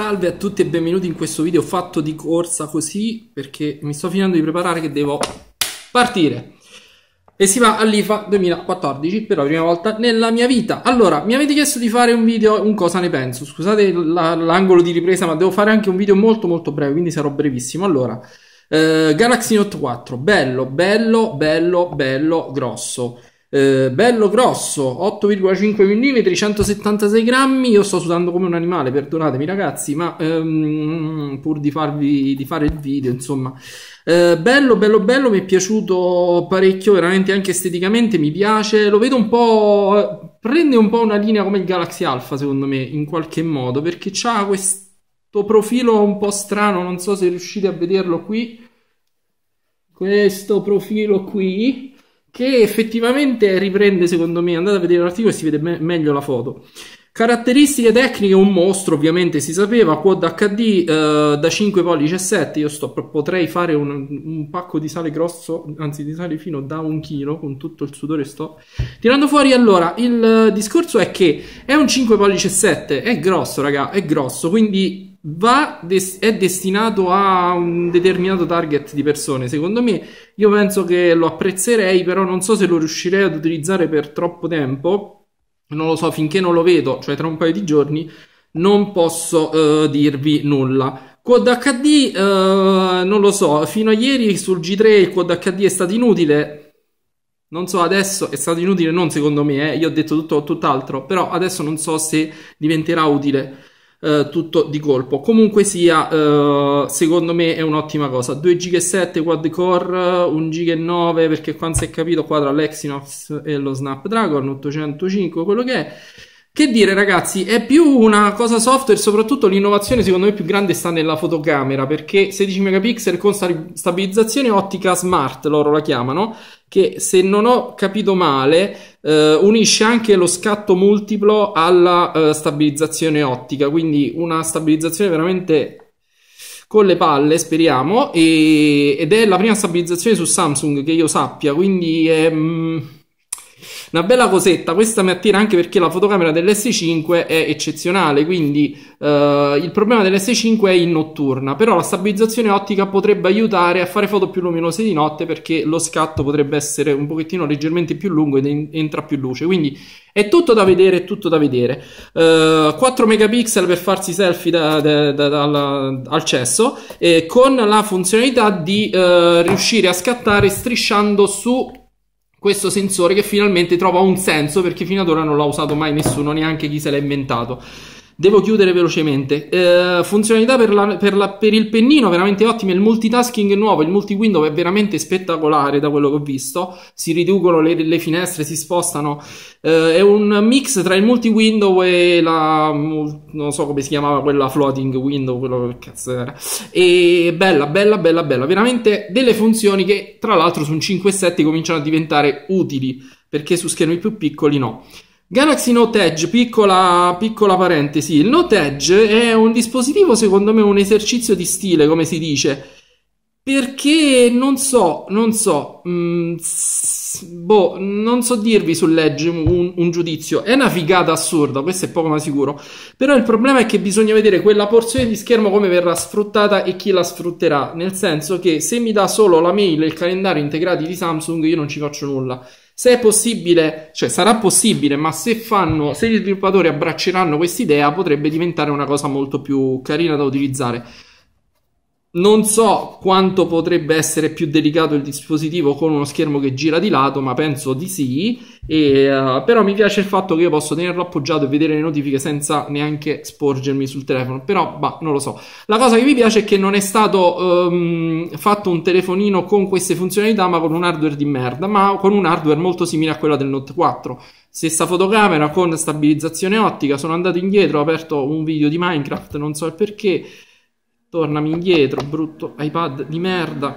Salve a tutti e benvenuti in questo video fatto di corsa così perché mi sto finendo di preparare che devo partire e si va all'IFA 2014 per la prima volta nella mia vita. Allora, mi avete chiesto di fare un video, un cosa ne penso, scusate l'angolo di ripresa ma devo fare anche un video molto molto breve quindi sarò brevissimo. Allora, eh, Galaxy Note 4, bello, bello, bello, bello, grosso. Eh, bello grosso, 8,5 mm, 176 grammi. Io sto sudando come un animale, perdonatemi ragazzi, ma ehm, pur di, farvi, di fare il video, insomma. Eh, bello, bello, bello, mi è piaciuto parecchio, veramente anche esteticamente mi piace. Lo vedo un po'... Eh, prende un po' una linea come il Galaxy Alpha, secondo me, in qualche modo, perché ha questo profilo un po' strano, non so se riuscite a vederlo qui. Questo profilo qui che effettivamente riprende, secondo me, andate a vedere l'articolo e si vede me- meglio la foto. Caratteristiche tecniche, un mostro ovviamente si sapeva, quad HD eh, da 5 pollici a 7, io sto, potrei fare un, un, pacco di sale grosso, anzi di sale fino da un chilo, con tutto il sudore sto tirando fuori. Allora, il discorso è che è un 5 pollici a 7, è grosso raga, è grosso, quindi va des- è destinato a un determinato target di persone. Secondo me, io penso che lo apprezzerei, però non so se lo riuscirei ad utilizzare per troppo tempo. Non lo so, finché non lo vedo, cioè tra un paio di giorni, non posso eh, dirvi nulla. Quad HD, eh, non lo so, fino a ieri sul G3 il Quad HD è stato inutile. Non so, adesso è stato inutile, non secondo me, eh. io ho detto tutto, tutt'altro, però adesso non so se diventerà utile eh, tutto di colpo. Comunque sia, eh, secondo me è un'ottima cosa. 2 GB e 7 quad core, 1 GB e 9 perché quando si è capito qua tra l'Exynos e lo Snapdragon 805, quello che è che dire, ragazzi, è più una cosa software, soprattutto l'innovazione secondo me più grande sta nella fotocamera, perché 16 megapixel con stabilizzazione ottica smart, loro la chiamano, che se non ho capito male eh, unisce anche lo scatto multiplo alla eh, stabilizzazione ottica, quindi una stabilizzazione veramente con le palle, speriamo, e, ed è la prima stabilizzazione su Samsung che io sappia, quindi è... Mm, una bella cosetta, questa mi attira anche perché la fotocamera dell'S5 è eccezionale, quindi eh, il problema dell'S5 è in notturna, però la stabilizzazione ottica potrebbe aiutare a fare foto più luminose di notte perché lo scatto potrebbe essere un pochettino leggermente più lungo ed en- entra più luce, quindi è tutto da vedere, è tutto da vedere. Uh, eh, 4 megapixel per farsi selfie da, da, da, al cesso, eh, con la funzionalità di uh, riuscire a scattare strisciando su questo sensore che finalmente trova un senso perché fino ad ora non l'ha usato mai nessuno, neanche chi se l'ha inventato. Devo chiudere velocemente. Eh, funzionalità per, la, per, la, per, il pennino veramente ottime. Il multitasking nuovo, il multi-window è veramente spettacolare da quello che ho visto. Si riducono le, le finestre, si spostano. Eh, è un mix tra il multi-window e la. non so come si chiamava quella floating window, quello che cazzo era. E bella, bella, bella, bella. Veramente delle funzioni che tra l'altro su un 5.7 cominciano a diventare utili perché su schermi più piccoli no. Galaxy Note Edge, piccola, piccola parentesi, il Note Edge è un dispositivo, secondo me, un esercizio di stile, come si dice, perché non so, non so, mh, mm, boh, non so dirvi sull'Edge un, un, giudizio, è una figata assurda, questo è poco ma sicuro, però il problema è che bisogna vedere quella porzione di schermo come verrà sfruttata e chi la sfrutterà, nel senso che se mi dà solo la mail e il calendario integrati di Samsung io non ci faccio nulla se è possibile, cioè sarà possibile, ma se fanno, se gli sviluppatori abbracceranno quest'idea, potrebbe diventare una cosa molto più carina da utilizzare. Non so quanto potrebbe essere più delicato il dispositivo con uno schermo che gira di lato, ma penso di sì. E, uh, però mi piace il fatto che io posso tenerlo appoggiato e vedere le notifiche senza neanche sporgermi sul telefono. Però, bah, non lo so. La cosa che mi piace è che non è stato um, fatto un telefonino con queste funzionalità, ma con un hardware di merda, ma con un hardware molto simile a quello del Note 4. Stessa fotocamera con stabilizzazione ottica. Sono andato indietro, ho aperto un video di Minecraft, non so il perché. Tornami indietro, brutto iPad di merda.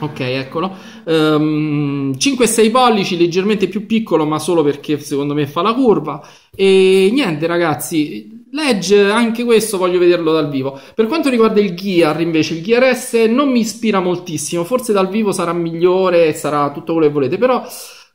Ok, eccolo. Um, ehm, 5-6 pollici, leggermente più piccolo, ma solo perché secondo me fa la curva. E niente, ragazzi. Ledge, anche questo voglio vederlo dal vivo. Per quanto riguarda il Gear, invece, il Gear S non mi ispira moltissimo. Forse dal vivo sarà migliore, sarà tutto quello che volete, però.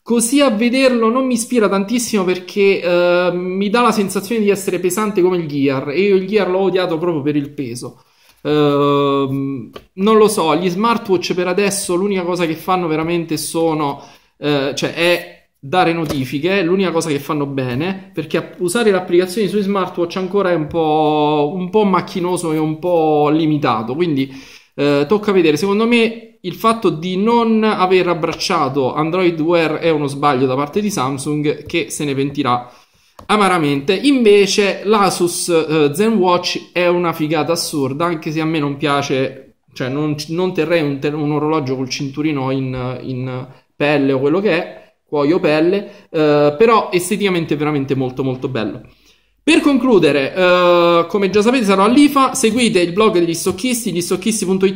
Così a vederlo non mi ispira tantissimo perché eh, mi dà la sensazione di essere pesante come il Gear e io il Gear l'ho odiato proprio per il peso. Ehm, non lo so, gli smartwatch per adesso l'unica cosa che fanno veramente sono, eh, cioè è dare notifiche, è l'unica cosa che fanno bene, perché usare le applicazioni sui smartwatch ancora è un po', un po macchinoso e un po' limitato, quindi eh, tocca vedere, secondo me il fatto di non aver abbracciato Android Wear è uno sbaglio da parte di Samsung che se ne pentirà amaramente. Invece l'Asus eh, ZenWatch è una figata assurda, anche se a me non piace, cioè non, non terrei un, un, orologio col cinturino in, in, pelle o quello che è, cuoio pelle, eh, però esteticamente è veramente molto molto bello. Per concludere, eh, come già sapete sarò all'IFA, seguite il blog degli stocchisti, gli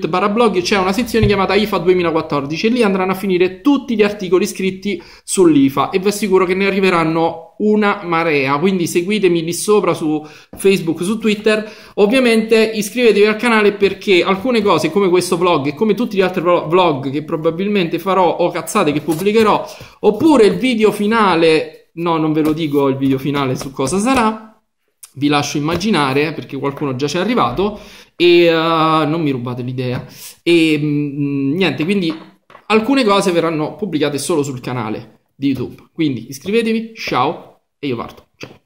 barra blog, c'è una sezione chiamata IFA 2014 e lì andranno a finire tutti gli articoli scritti sull'IFA e vi assicuro che ne arriveranno una marea, quindi seguitemi lì sopra su Facebook, su Twitter, ovviamente iscrivetevi al canale perché alcune cose come questo vlog e come tutti gli altri vlog che probabilmente farò o cazzate che pubblicherò, oppure il video finale, no non ve lo dico il video finale su cosa sarà, vi lascio immaginare eh, perché qualcuno già ci è arrivato e uh, non mi rubate l'idea e mh, mm, mm, niente quindi alcune cose verranno pubblicate solo sul canale di YouTube quindi iscrivetevi ciao e io parto ciao